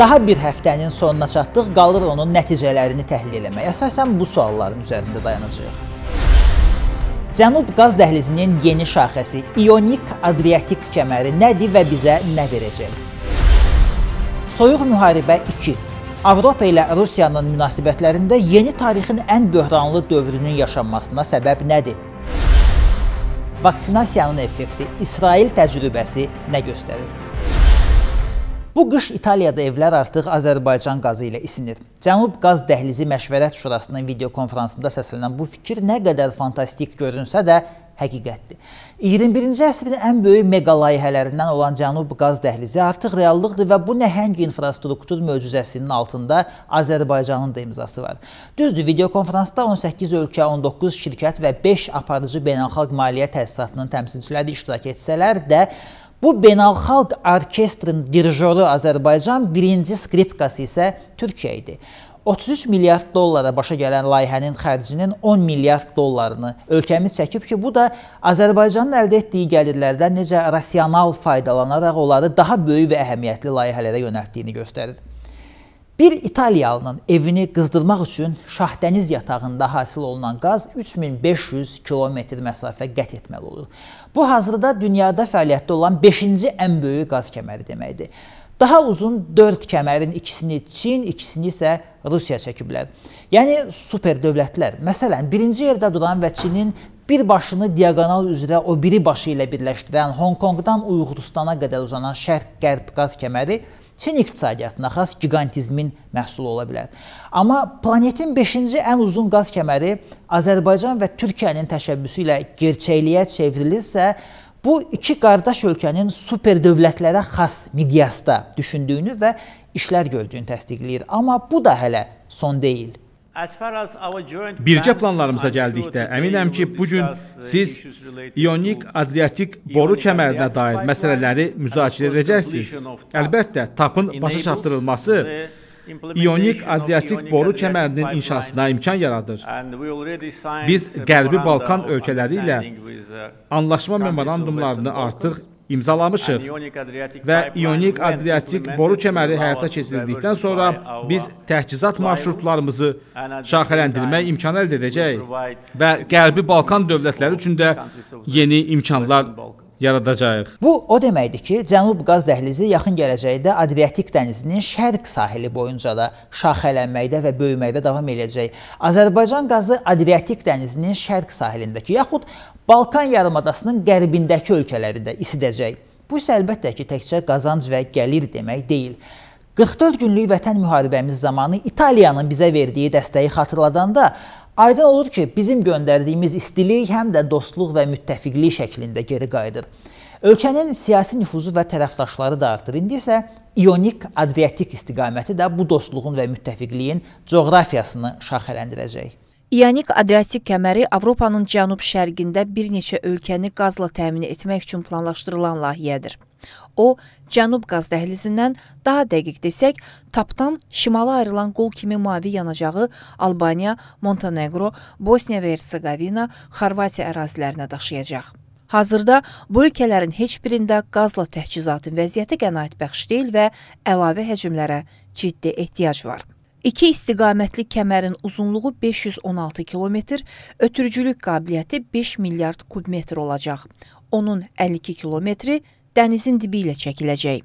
Daha bir həftənin sonuna çatdıq, qalır onun nəticələrini təhlil etmək. Əsasən bu sualların üzərində dayanacağıq. Cənub qaz dəhlizinin yeni şaxəsi İonik Adriatik kəməri nədir və bizə nə verəcək? Soyuq müharibə 2. Avropa ilə Rusiyanın münasibətlərində yeni tarixin ən böhranlı dövrünün yaşanmasına səbəb nədir? Vaksinasiyanın effekti İsrail təcrübəsi nə göstərir? Bu qış İtaliyada evlər artıq Azərbaycan qazı ilə isinir. Cənub Qaz Dəhlizi Məşvərət Şurasının videokonferansında səslənən bu fikir nə qədər fantastik görünsə də həqiqətdir. 21-ci əsrin ən böyük mega layihələrindən olan Cənub qaz dəhlizi artıq reallıqdır və bu nəhəng infrastruktur möcüzəsinin altında Azərbaycanın da imzası var. Düzdür, videokonferansda 18 ölkə, 19 şirkət və 5 aparıcı beynəlxalq maliyyə təsisatının təmsilçiləri iştirak etsələr də Bu beynəlxalq orkestrın dirjoru Azərbaycan, birinci skripkası isə Türkiyə idi. 33 milyard dollara başa gələn layihənin xərcinin 10 milyard dollarını ölkəmiz çəkib ki, bu da Azərbaycanın əldə etdiyi gəlirlərdən necə rasional faydalanaraq onları daha böyük və əhəmiyyətli layihələrə yönəltdiyini göstərir. Bir İtaliyalının evini qızdırmaq üçün Şahdəniz yatağında hasil olunan qaz 3500 kilometr məsafə qət etməli olur. Bu hazırda dünyada fəaliyyətdə olan 5-ci ən böyük qaz kəməri deməkdir. Daha uzun 4 kəmərin ikisini Çin, ikisini isə Rusiya çəkiblər. Yəni super dövlətlər, məsələn, birinci yerdə duran və Çinin bir başını diaqonal üzrə o biri başı ilə birləşdirən Honkonqdan Uyğuristana qədər uzanan şərq-qərb qaz kəməri Çin iqtisadiyyatına xas gigantizmin məhsulu ola bilər. Amma planetin 5-ci ən uzun qaz kəməri Azərbaycan və Türkiyənin təşəbbüsü ilə gerçəkliyə çevrilirsə, bu iki qardaş ölkənin super dövlətlərə xas miqyasda düşündüyünü və işlər gördüyünü təsdiqləyir. Amma bu da hələ son deyil. Bircə planlarımıza gəldikdə, əminəm ki, bu gün uh, siz İonik Adriatik boru kəmərinə dair məsələləri müzakirə edəcəksiniz. Əlbəttə, TAP-ın başa çatdırılması İonik Adriatik boru kəmərinin inşasına imkan yaradır. Biz Qərbi Balkan ölkələri ilə uh, anlaşma memorandumlarını artıq imzalamışıq və İonik Adriatik boru kəməri həyata keçirildikdən sonra biz təhcizat marşrutlarımızı şaxələndirmək imkanı əldə edəcəyik və Qərbi Balkan dövlətləri üçün də yeni imkanlar yaradacağıq. Bu o deməkdir ki, Cənub qaz dəhlizi yaxın gələcəkdə Adriatik dənizinin şərq sahili boyunca da şaxələnməkdə və böyüməkdə davam edəcək. Azərbaycan qazı Adriatik dənizinin şərq sahilindəki yaxud Balkan yarımadasının qərbindəki ölkələri də isidəcək. Bu isə əlbəttə ki, təkcə qazanc və gəlir demək deyil. 44 günlük vətən müharibəmiz zamanı İtaliyanın bizə verdiyi dəstəyi xatırladanda aydın olur ki, bizim göndərdiyimiz istilik həm də dostluq və müttəfiqlik şəklində geri qayıdır. Ölkənin siyasi nüfuzu və tərəfdaşları da artır. İndi isə İonik Adriatik istiqaməti də bu dostluğun və müttəfiqliyin coğrafiyasını şaxələndirəcək. İonik Adriatik kəməri Avropanın cənub-şərqində bir neçə ölkəni qazla təmin etmək üçün planlaşdırılan layihədir. O, cənub qaz dəhlizindən, daha dəqiq desək, tapdan şimala ayrılan qol kimi mavi yanacağı Albaniya, Montenegro, Bosniya və Hersegovina, Xorvatiya ərazilərinə daşıyacaq. Hazırda bu ölkələrin heç birində qazla təchizatın vəziyyəti qənaətbəxş deyil və əlavə həcmlərə ciddi ehtiyac var. İki istiqamətli kəmərin uzunluğu 516 kilometr, ötürücülük qabiliyyəti 5 milyard kubmetr olacaq. Onun 52 kilometri dənizin dibi ilə çəkiləcək.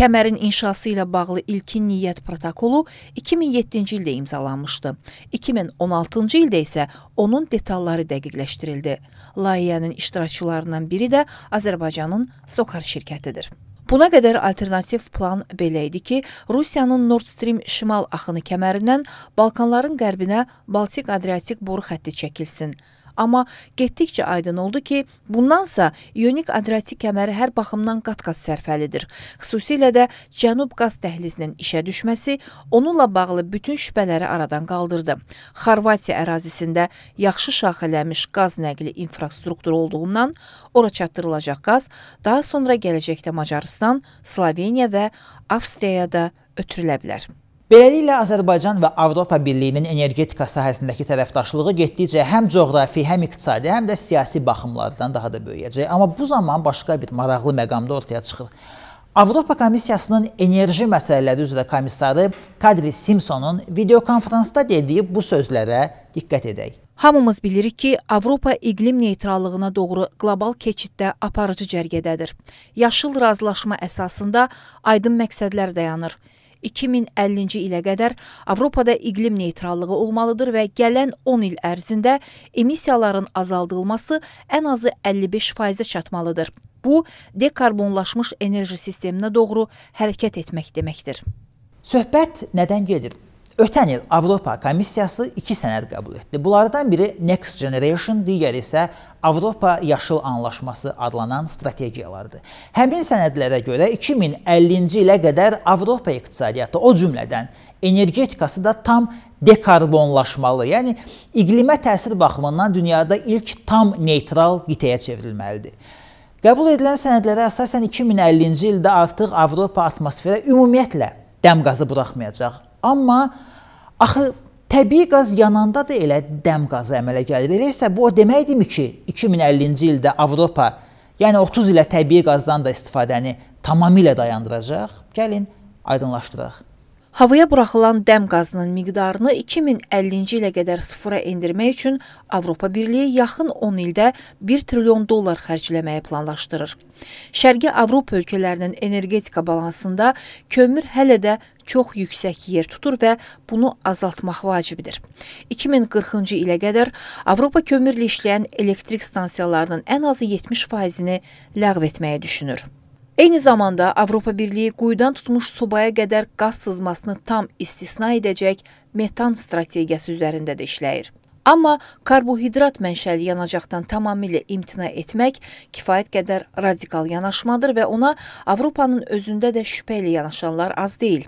Kəmərin inşası ilə bağlı ilkin niyyət protokolu 2007-ci ildə imzalanmışdı. 2016-cı ildə isə onun detalları dəqiqləşdirildi. Layihənin iştirakçılarından biri də Azərbaycanın Sokar şirkətidir. Buna qədər alternativ plan belə idi ki, Rusiyanın Nord Stream şimal axını kəmərindən Balkanların qərbinə Baltik-Adriatik boru xətti çəkilsin. Amma getdikcə aydın oldu ki, bundansa ionik adriatik kəməri hər baxımdan qat-qat sərfəlidir. Xüsusilə də Cənub qaz dəhlizinin işə düşməsi onunla bağlı bütün şübhələri aradan qaldırdı. Xorvatiya ərazisində yaxşı şaxələnmiş qaz nəqli infrastrukturu olduğundan ora çatdırılacaq qaz daha sonra gələcəkdə Macaristan, Sloveniya və Avstriyaya da ötürülə bilər. Beləliklə Azərbaycan və Avropa Birliyinin energetika sahəsindəki tərəfdaşlığı getdikcə həm coğrafi, həm iqtisadi, həm də siyasi baxımlardan daha da böyüyəcək. Amma bu zaman başqa bir maraqlı məqamda ortaya çıxır. Avropa Komissiyasının enerji məsələləri üzrə komissarı Kadri Simpsonun videokonfransda dediyi bu sözlərə diqqət edək. Hamımız bilirik ki, Avropa iqlim neytrallığına doğru qlobal keçiddə aparıcı cərgədədir. Yaşıl razılaşma əsasında aydın məqsədlər dayanır – 2050-ci ilə qədər Avropada iqlim neytrallığı olmalıdır və gələn 10 il ərzində emissiyaların azaldılması ən azı 55%-ə çatmalıdır. Bu, dekarbonlaşmış enerji sisteminə doğru hərəkət etmək deməkdir. Söhbət nədən gedir? Ötən il Avropa Komissiyası 2 sənəd qəbul etdi. Bunlardan biri Next Generation, digəri isə Avropa Yaşıl Anlaşması adlanan strategiyalardır. Həmin sənədlərə görə 2050-ci ilə qədər Avropa iqtisadiyyatı, o cümlədən energetikası da tam dekarbonlaşmalı, yəni iqlimə təsir baxımından dünyada ilk tam neytral qitəyə çevrilməlidir. Qəbul edilən sənədlərə əsasən 2050-ci ildə artıq Avropa atmosferə ümumiyyətlə dəm qazı buraxmayacaq. Amma axı təbii qaz yananda da elə dəm qazı əmələ gəlir. Elə isə bu o deməkdirmi ki, 2050-ci ildə Avropa, yəni 30 ilə təbii qazdan da istifadəni tamamilə dayandıracaq? Gəlin aydınlaşdıraq. Havaya buraxılan dəm qazının miqdarını 2050-ci ilə qədər sıfıra endirmək üçün Avropa Birliyi yaxın 10 ildə 1 trilyon dollar xərcləməyi planlaşdırır. Şərqi Avropa ölkələrinin energetika balansında kömür hələ də çox yüksək yer tutur və bunu azaltmaq vacibdir. 2040-cı ilə qədər Avropa kömürlə işləyən elektrik stansiyalarının ən azı 70%-ni ləğv etməyi düşünür. Eyni zamanda Avropa Birliyi quyudan tutmuş sobaya qədər qaz sızmasını tam istisna edəcək metan strategiyası üzərində də işləyir. Amma karbohidrat mənşəli yanacaqdan tamamilə imtina etmək kifayət qədər radikal yanaşmadır və ona Avropanın özündə də şübhə ilə yanaşanlar az deyil.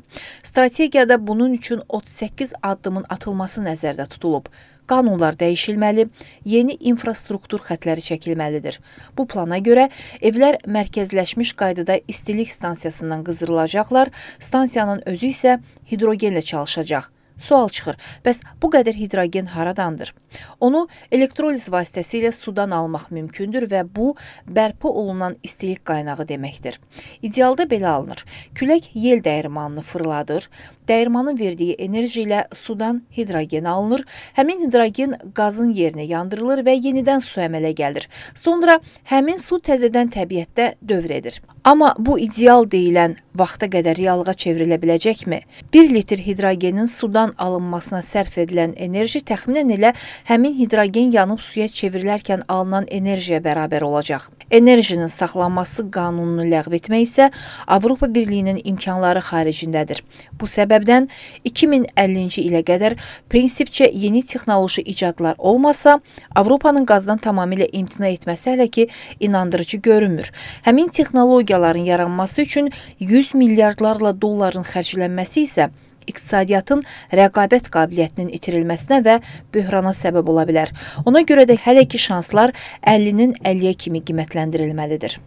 Strategiyada bunun üçün 38 addımın atılması nəzərdə tutulub. Qanunlar dəyişilməli, yeni infrastruktur xətləri çəkilməlidir. Bu plana görə evlər mərkəzləşmiş qaydada istilik stansiyasından qızdırılacaqlar, stansiyanın özü isə hidrogenlə çalışacaq. Sual çıxır. Bəs bu qədər hidrogen haradandır? Onu elektroliz vasitəsilə sudan almaq mümkündür və bu bərpa olunan istilik qaynağı deməkdir. İdealda belə alınır. Külək yel dəyirmanını fırladır, dəyirmanın verdiyi enerji ilə sudan hidrogen alınır. Həmin hidrogen qazın yerinə yandırılır və yenidən su əmələ gəlir. Sonra həmin su təzədən təbiətdə dövr edir. Amma bu ideal deyilən vaxta qədər reallığa çevrilə biləcəkmi? 1 litr hidrogenin sudan alınmasına sərf edilən enerji təxminən elə həmin hidrogen yanıb suya çevrilərkən alınan enerjiyə bərabər olacaq. Enerjinin saxlanması qanununu ləğv etmək isə Avropa Birliyinin imkanları xaricindədir. Bu səbəb səbəbdən 2050-ci ilə qədər prinsipcə yeni texnoloji icadlar olmasa, Avropanın qazdan tamamilə imtina etməsi hələ ki inandırıcı görünmür. Həmin texnologiyaların yaranması üçün 100 milyardlarla dolların xərclənməsi isə iqtisadiyyatın rəqabət qabiliyyətinin itirilməsinə və böhrana səbəb ola bilər. Ona görə də hələ ki şanslar 50-nin 50-yə kimi qiymətləndirilməlidir.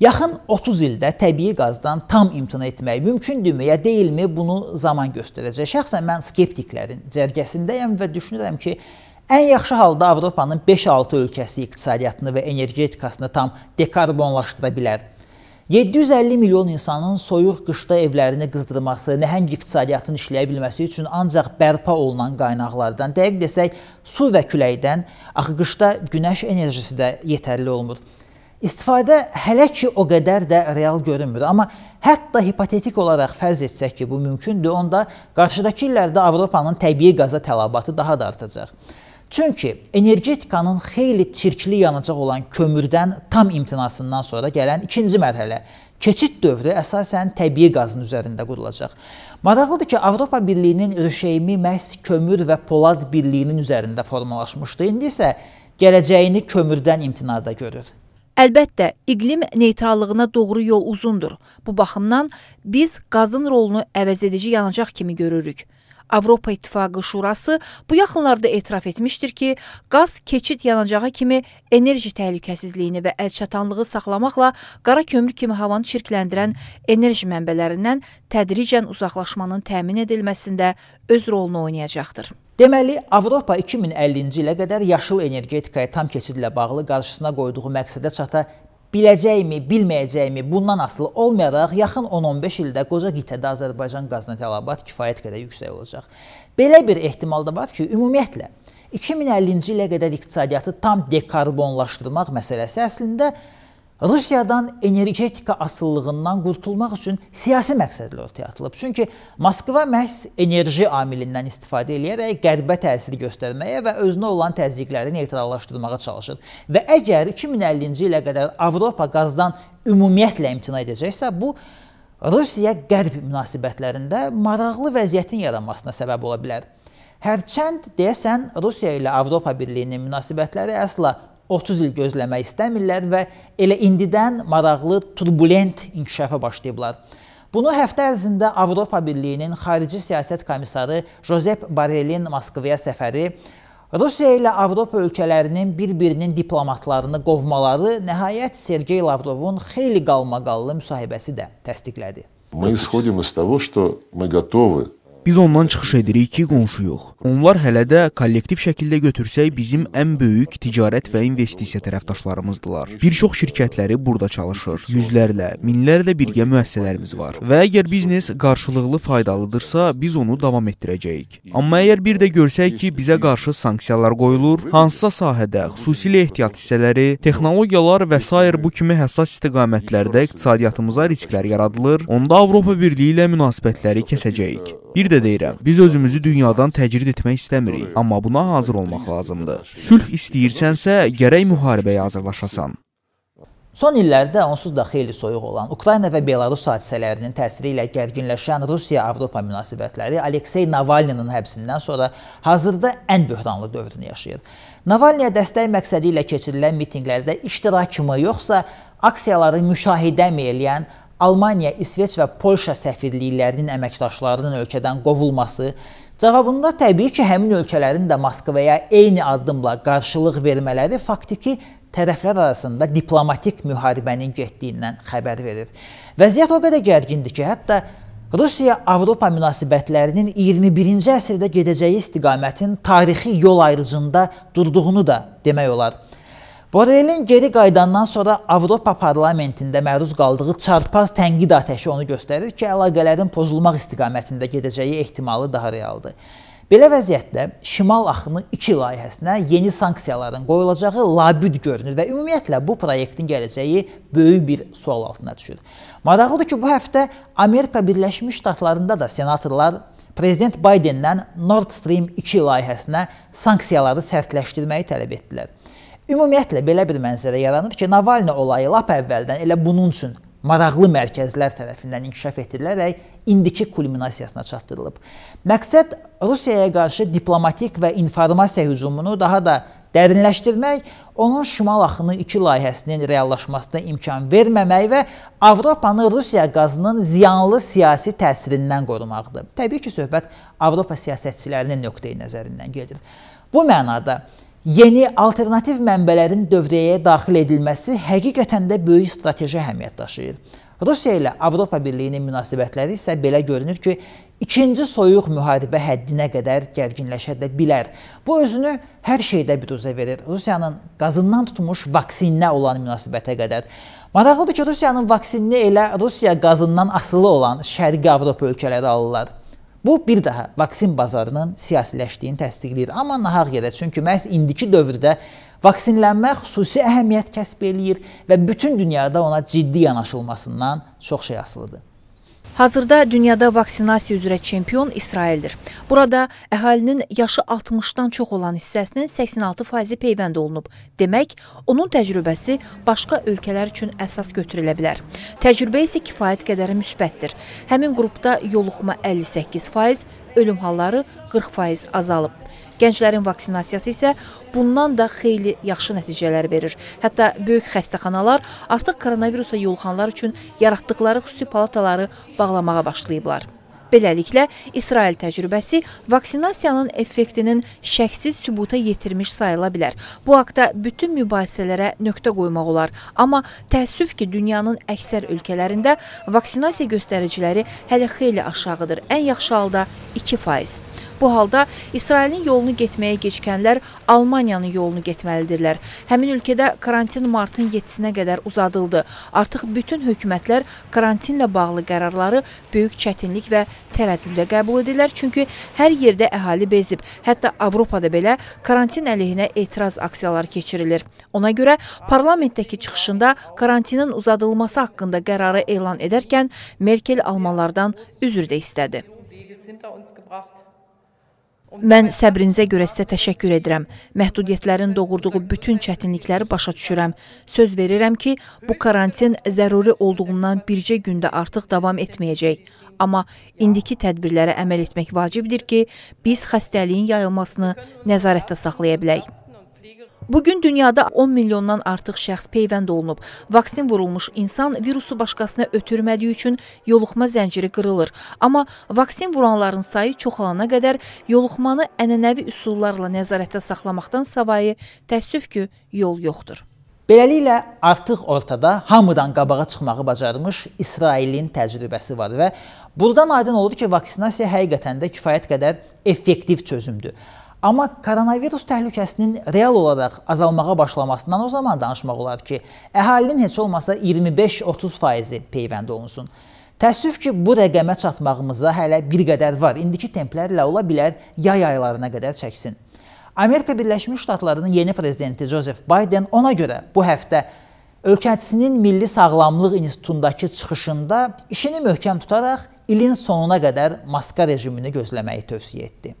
Yaxın 30 ildə təbii qazdan tam imtina etmək mümkündürmü ya deyilmi, bunu zaman göstərəcək. Şəxsən mən skeptiklərin cərgəsindəyəm və düşünürəm ki, ən yaxşı halda Avropanın 5-6 ölkəsi iqtisadiyyatını və energetikasını tam dekarbonlaşdıra bilər. 750 milyon insanın soyuq qışda evlərini qızdırması, nəhəng iqtisadiyyatın işləyə bilməsi üçün ancaq bərpa olunan qaynaqlardan, dəqiq desək, su və küləkdən, axı qışda günəş enerjisi də yetərli olmur. İstifadə hələ ki o qədər də real görünmür, amma hətta hipotetik olaraq fərz etsək ki, bu mümkündür, onda qarşıdakı illərdə Avropanın təbii qaza tələbatı daha da artacaq. Çünki energetikanın xeyli çirkli yanacaq olan kömürdən tam imtinasından sonra gələn ikinci mərhələ keçid dövrü əsasən təbii qazın üzərində qurulacaq. Maraqlıdır ki, Avropa Birliyinin rüşeyimi məhz kömür və polad birliyinin üzərində formalaşmışdı. İndi isə gələcəyini kömürdən imtinada görür. Əlbəttə, iqlim neytrallığına doğru yol uzundur. Bu baxımdan biz qazın rolunu əvəzedici yanacaq kimi görürük. Avropa İttifaqı Şurası bu yaxınlarda etiraf etmişdir ki, qaz keçid yanacağı kimi enerji təhlükəsizliyini və əlçatanlığı saxlamaqla qara kömür kimi havanı çirkləndirən enerji mənbələrindən tədricən uzaqlaşmanın təmin edilməsində öz rolunu oynayacaqdır. Deməli, Avropa 2050-ci ilə qədər yaşıl energetikaya tam keçidlə bağlı qarşısına qoyduğu məqsədə çata biləcəkmi, bilməyəcəkmi bundan asılı olmayaraq yaxın 10-15 ildə qoca qitədə Azərbaycan qazına tələbat kifayət qədər yüksək olacaq. Belə bir ehtimal da var ki, ümumiyyətlə 2050-ci ilə qədər iqtisadiyyatı tam dekarbonlaşdırmaq məsələsi əslində Rusiyadan energetika asıllığından qurtulmaq üçün siyasi məqsədlə ortaya atılıb. Çünki Moskva məhz enerji amilindən istifadə edərək qərbə təsir göstərməyə və özünə olan təzyiqləri neytrallaşdırmağa çalışır. Və əgər 2050-ci ilə qədər Avropa qazdan ümumiyyətlə imtina edəcəksə, bu Rusiya-Qərb münasibətlərində maraqlı vəziyyətin yaranmasına səbəb ola bilər. Hərçənd deyəsən Rusiya ilə Avropa Birliyinin münasibətləri əsla 30 il gözləmək istəmirlər və elə indidən maraqlı turbulent inkişafa başlayıblar. Bunu həftə ərzində Avropa Birliyinin xarici siyasət komissarı Josep Borrellin Moskvaya səfəri, Rusiya ilə Avropa ölkələrinin bir-birinin diplomatlarını qovmaları, nəhayət Sergey Lavrovun xeyli qalmaqallı müsahibəsi də təsdiqlədi. Мы исходим из того, что мы готовы Biz ondan çıxış edirik ki, qonşuyuq. Onlar hələ də kollektiv şəkildə götürsək bizim ən böyük ticarət və investisiya tərəfdaşlarımızdılar. Bir çox şirkətləri burada çalışır. Yüzlərlə, minlərlə birgə müəssisələrimiz var. Və əgər biznes qarşılıqlı faydalıdırsa, biz onu davam etdirəcəyik. Amma əgər bir də görsək ki, bizə qarşı sanksiyalar qoyulur, hansısa sahədə, xüsusilə ehtiyat hissələri, texnologiyalar və s. bu kimi həssas istiqamətlərdə iqtisadiyyatımıza risklər yaradılır, onda Avropa Birliyi ilə münasibətləri kəsəcəyik. Bir də də deyirəm, biz özümüzü dünyadan təcrid etmək istəmirik, amma buna hazır olmaq lazımdır. Sülh istəyirsənsə, gərək müharibəyə hazırlaşasan. Son illərdə onsuz da xeyli soyuq olan Ukrayna və Belarus hadisələrinin təsiri ilə gərginləşən Rusiya-Avropa münasibətləri Aleksey Navalninin həbsindən sonra hazırda ən böhranlı dövrünü yaşayır. Navalniyə dəstək məqsədi ilə keçirilən mitinqlərdə iştirakımı yoxsa aksiyaları müşahidəmi eləyən Almaniya, İsveç və Polşa səfirliklərinin əməkdaşlarının ölkədən qovulması cavabında təbii ki, həmin ölkələrin də Moskvaya eyni addımla qarşılıq vermələri faktiki tərəflər arasında diplomatik müharibənin getdiyindən xəbər verir. Vəziyyət o qədər gərgindir ki, hətta Rusiya-Avropa münasibətlərinin 21-ci əsrdə gedəcəyi istiqamətin tarixi yol ayrıcında durduğunu da demək olar. Borelin geri qaydandan sonra Avropa parlamentində məruz qaldığı çarpaz tənqid atəşi onu göstərir ki, əlaqələrin pozulmaq istiqamətində gedəcəyi ehtimalı daha realdır. Belə vəziyyətdə Şimal axını 2 layihəsinə yeni sanksiyaların qoyulacağı labüd görünür və ümumiyyətlə bu proyektin gələcəyi böyük bir sual altına düşür. Maraqlıdır ki, bu həftə Amerika Birləşmiş Ştatlarında da senatorlar prezident Bidendən Nord Stream 2 layihəsinə sanksiyaları sərtləşdirməyi tələb etdilər. Ümumiyyətlə belə bir mənzərə yaranır ki, Navalny olayı lap əvvəldən elə bunun üçün maraqlı mərkəzlər tərəfindən inkişaf etdirilərək indiki kulminasiyasına çatdırılıb. Məqsəd Rusiyaya qarşı diplomatik və informasiya hücumunu daha da dərinləşdirmək, onun şimal axını 2 layihəsinin reallaşmasına imkan verməmək və Avropanı Rusiya qazının ziyanlı siyasi təsirindən qorumaqdır. Təbii ki, söhbət Avropa siyasətçilərinin nöqteyi-nəzərindən gedir. Bu mənada Yeni alternativ mənbələrin dövrəyə daxil edilməsi həqiqətən də böyük strateji əhəmiyyət daşıyır. Rusiya ilə Avropa Birliyinin münasibətləri isə belə görünür ki, ikinci soyuq müharibə həddinə qədər gərginləşə də bilər. Bu özünü hər şeydə biruzə verir. Rusiyanın qazından tutmuş vaksininə olan münasibətə qədər. Maraqlıdır ki, Rusiyanın vaksinini elə Rusiya qazından asılı olan Şərqi Avropa ölkələri alırlar. Bu bir daha vaksin bazarının siyasiləşdiyini təsdiqləyir. Amma nahaq yerə, çünki məhz indiki dövrdə vaksinlənmə xüsusi əhəmiyyət kəsb eləyir və bütün dünyada ona ciddi yanaşılmasından çox şey asılıdır. Hazırda dünyada vaksinasiya üzrə çempion İsraildir. Burada əhalinin yaşı 60-dan çox olan hissəsinin 86%-i peyvənd olunub. Demək, onun təcrübəsi başqa ölkələr üçün əsas götürülə bilər. Təcrübə isə kifayət qədər müsbətdir. Həmin qrupda yoluxma 58%, ölüm halları 40% azalıb. Gənclərin vaksinasiyası isə bundan da xeyli yaxşı nəticələr verir. Hətta böyük xəstəxanalar artıq koronavirusa yoluxanlar üçün yaratdıqları xüsusi palataları bağlamağa başlayıblar. Beləliklə, İsrail təcrübəsi vaksinasiyanın effektinin şəxsi sübuta yetirmiş sayıla bilər. Bu haqda bütün mübahisələrə nöqtə qoymaq olar. Amma təəssüf ki, dünyanın əksər ölkələrində vaksinasiya göstəriciləri hələ xeyli aşağıdır. Ən yaxşı halda 2%. Bu halda İsrailin yolunu getməyə gecikənlər Almaniyanın yolunu getməlidirlər. Həmin ölkədə karantin martın 7-sinə qədər uzadıldı. Artıq bütün hökumətlər karantinlə bağlı qərarları böyük çətinlik və tərəddüdlə qəbul edirlər, çünki hər yerdə əhali bezib. Hətta Avropada belə karantin əleyhinə etiraz aksiyaları keçirilir. Ona görə parlamentdəki çıxışında karantinin uzadılması haqqında qərarı elan edərkən Merkel almanlardan üzr də istədi. hinter uns gebracht. Mən səbrinizə görə sizə təşəkkür edirəm. Məhdudiyyətlərin doğurduğu bütün çətinlikləri başa düşürəm. Söz verirəm ki, bu karantin zəruri olduğundan bircə gündə artıq davam etməyəcək. Amma indiki tədbirlərə əməl etmək vacibdir ki, biz xəstəliyin yayılmasını nəzarətdə saxlaya bilək. Bu gün dünyada 10 milyondan artıq şəxs peyvənd olunub. Vaksin vurulmuş insan virusu başqasına ötürmədiyi üçün yoluxma zənciri qırılır. Amma vaksin vuranların sayı çoxalana qədər yoluxmanı ənənəvi üsullarla nəzarətdə saxlamaqdan savayı təəssüf ki, yol yoxdur. Beləliklə, artıq ortada hamıdan qabağa çıxmağı bacarmış İsrailin təcrübəsi var və buradan aydın olur ki, vaksinasiya həqiqətən də kifayət qədər effektiv çözümdür. Amma koronavirus təhlükəsinin real olaraq azalmağa başlamasından o zaman danışmaq olar ki, əhalinin heç olmasa 25-30 faizi peyvənd olunsun. Təəssüf ki, bu rəqəmə çatmağımıza hələ bir qədər var. İndiki templərlə ola bilər yay aylarına qədər çəksin. Amerika Birləşmiş Ştatlarının yeni prezidenti Joseph Biden ona görə bu həftə ölkəsinin Milli Sağlamlıq İnstitutundakı çıxışında işini möhkəm tutaraq ilin sonuna qədər maska rejimini gözləməyi tövsiyə etdi.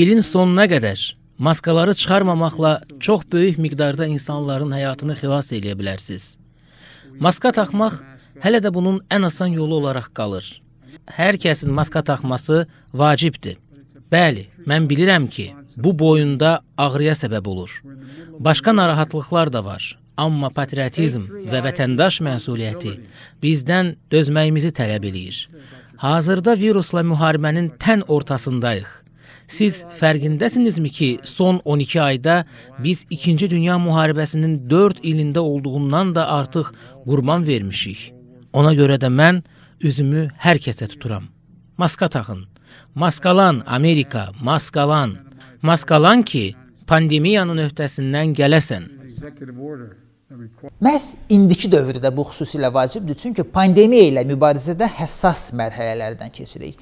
İlin sonuna qədər maskaları çıxarmamaqla çox böyük miqdarda insanların həyatını xilas eləyə bilərsiniz. Maska taxmaq hələ də bunun ən asan yolu olaraq qalır. Hər kəsin maska taxması vacibdir. Bəli, mən bilirəm ki, bu boyunda ağrıya səbəb olur. Başqa narahatlıqlar da var, amma patriotizm və vətəndaş məsuliyyəti bizdən dözməyimizi tələb eləyir. Hazırda virusla müharibənin tən ortasındayıq. Siz fərqindəsinizmi ki, son 12 ayda biz 2-ci Dünya müharibəsinin 4 ilində olduğundan da artıq qurban vermişik. Ona görə də mən üzümü hər kəsə tuturam. Maska taxın. Maskalan Amerika, maskalan. Maskalan ki, pandemiyanın öhdəsindən gələsən. Məhz indiki dövrdə bu xüsusilə vacibdir, çünki pandemiya ilə mübarizədə həssas mərhələlərdən keçirik.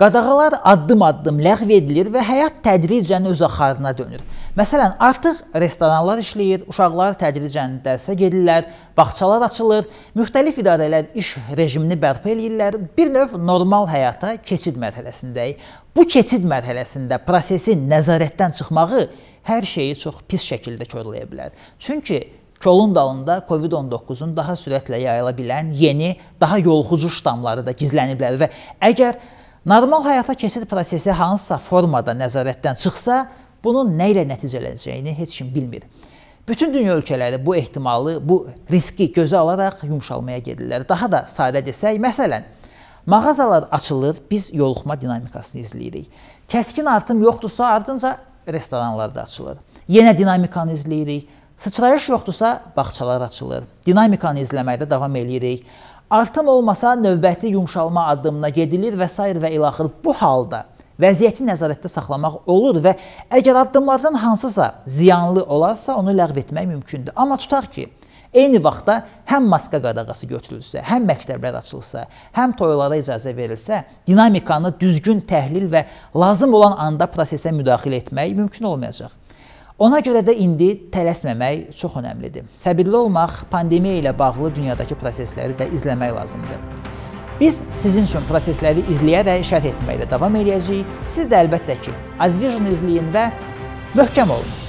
Qadağalar addım-addım ləğv edilir və həyat tədricən öz axarına dönür. Məsələn, artıq restoranlar işləyir, uşaqlar tədricən dərsə gedirlər, bağçalar açılır, müxtəlif idarələr iş rejimini bərpa eləyirlər. Bir növ normal həyata keçid mərhələsindəyik. Bu keçid mərhələsində prosesin nəzarətdən çıxmağı hər şeyi çox pis şəkildə körləyə bilər. Çünki kolun dalında COVID-19-un daha sürətlə yayıla bilən yeni, daha yolxucu ştamları da gizləniblər və əgər normal həyata keçid prosesi hansısa formada nəzarətdən çıxsa, bunun nə ilə nəticələnəcəyini heç kim bilmir. Bütün dünya ölkələri bu ehtimalı, bu riski gözə alaraq yumşalmaya gedirlər. Daha da sadə desək, məsələn, mağazalar açılır, biz yoluxma dinamikasını izləyirik. Kəskin artım yoxdursa, ardınca restoranlar da açılır. Yenə dinamikanı izləyirik Sıçrayış yoxdursa bağçalar açılır. Dinamikanı izləməkdə davam eləyirik. Artım olmasa növbəti yumşalma addımına gedilir və s. və ilaxır. Bu halda vəziyyəti nəzarətdə saxlamaq olur və əgər addımlardan hansısa ziyanlı olarsa, onu ləğv etmək mümkündür. Amma tutaq ki, Eyni vaxtda həm maska qadağası götürülsə, həm məktəblər açılsa, həm toylara icazə verilsə, dinamikanı düzgün təhlil və lazım olan anda prosesə müdaxilə etmək mümkün olmayacaq. Ona görə də indi tələsməmək çox önəmlidir. Səbirli olmaq pandemiya ilə bağlı dünyadakı prosesləri də izləmək lazımdır. Biz sizin üçün prosesləri izləyərək şərh etməkdə davam edəcəyik. Siz də əlbəttə ki, AzVision izləyin və möhkəm olun.